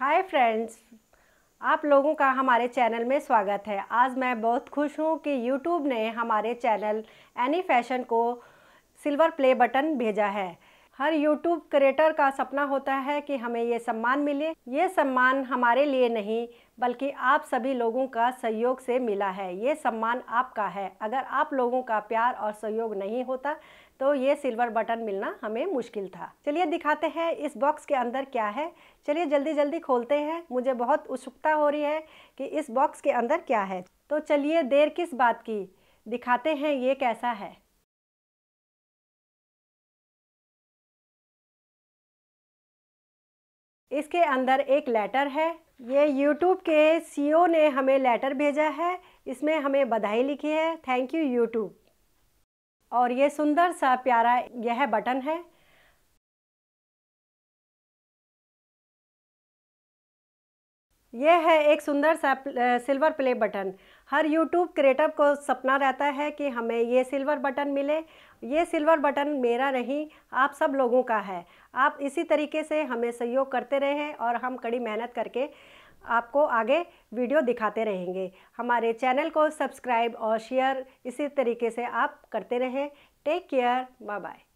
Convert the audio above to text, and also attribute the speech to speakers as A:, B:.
A: hi friends आप लोगों का हमारे चैनल में स्वागत है आज मैं बहुत खुश हूँ कि यूट्यूब ने हमारे चैनल एनी फैशन को सिल्वर प्ले बटन भेजा है हर यूट्यूब क्रिएटर का सपना होता है कि हमें ये सम्मान मिले ये सम्मान हमारे लिए नहीं बल्कि आप सभी लोगों का सहयोग से मिला है ये सम्मान आपका है अगर आप लोगों का प्यार और सहयोग नहीं होता तो ये सिल्वर बटन मिलना हमें मुश्किल था चलिए दिखाते हैं इस बॉक्स के अंदर क्या है चलिए जल्दी जल्दी खोलते हैं मुझे बहुत उत्सुकता हो रही है कि इस बॉक्स के अंदर क्या है तो चलिए देर किस बात की दिखाते हैं ये कैसा है इसके अंदर एक लेटर है ये यूट्यूब के सी e ने हमें लेटर भेजा है इसमें हमें बधाई लिखी है थैंक यू यूट्यूब और ये सुंदर सा प्यारा यह बटन है यह है एक सुंदर सा सिल्वर प्ले बटन हर यूट्यूब क्रिएटर को सपना रहता है कि हमें ये सिल्वर बटन मिले ये सिल्वर बटन मेरा नहीं आप सब लोगों का है आप इसी तरीके से हमें सहयोग करते रहें और हम कड़ी मेहनत करके आपको आगे वीडियो दिखाते रहेंगे हमारे चैनल को सब्सक्राइब और शेयर इसी तरीके से आप करते रहें टेक केयर बाय बाय